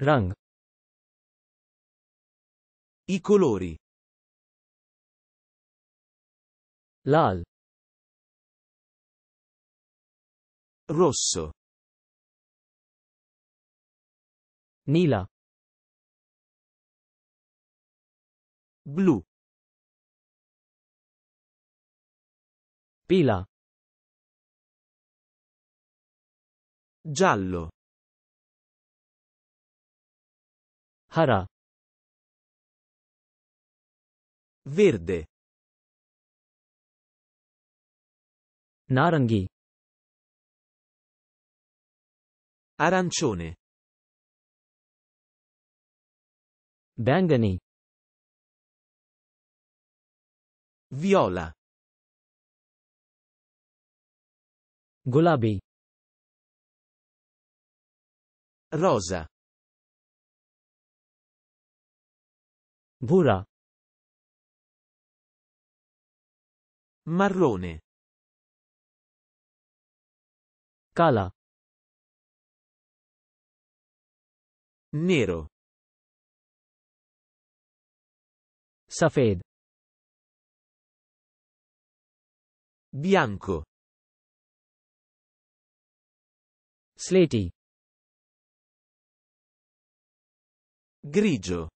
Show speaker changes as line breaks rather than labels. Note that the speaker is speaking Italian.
रंग I colori. Lal. Rosso. Nila. Blu. Pila. Giallo. हरा verde Naranghi. arancione बैंगनी viola गुलाबी rosa Bura. Marrone. Cala. Nero. Safed. Bianco. Slaty. Grigio.